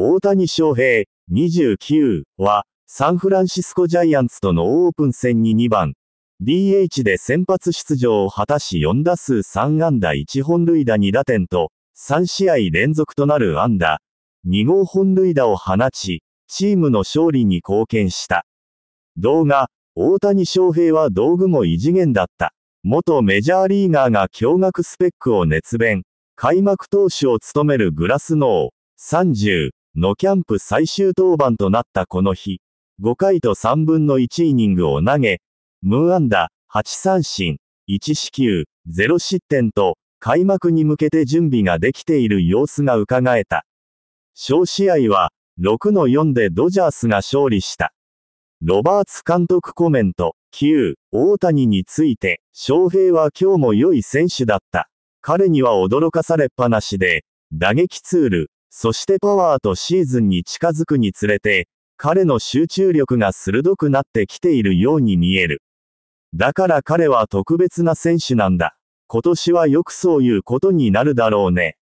大谷翔平、29は、サンフランシスコジャイアンツとのオープン戦に2番、DH で先発出場を果たし4打数3安打1本塁打2打点と、3試合連続となる安打、2号本塁打を放ち、チームの勝利に貢献した。動画、大谷翔平は道具も異次元だった。元メジャーリーガーが驚愕スペックを熱弁。開幕投手を務めるグラスノー、30。のキャンプ最終登板となったこの日、5回と3分の1イニングを投げ、ムーアンダ8三振、1四球、0失点と、開幕に向けて準備ができている様子が伺えた。小試合は、6の4でドジャースが勝利した。ロバーツ監督コメント、9、大谷について、翔平は今日も良い選手だった。彼には驚かされっぱなしで、打撃ツール、そしてパワーとシーズンに近づくにつれて、彼の集中力が鋭くなってきているように見える。だから彼は特別な選手なんだ。今年はよくそういうことになるだろうね。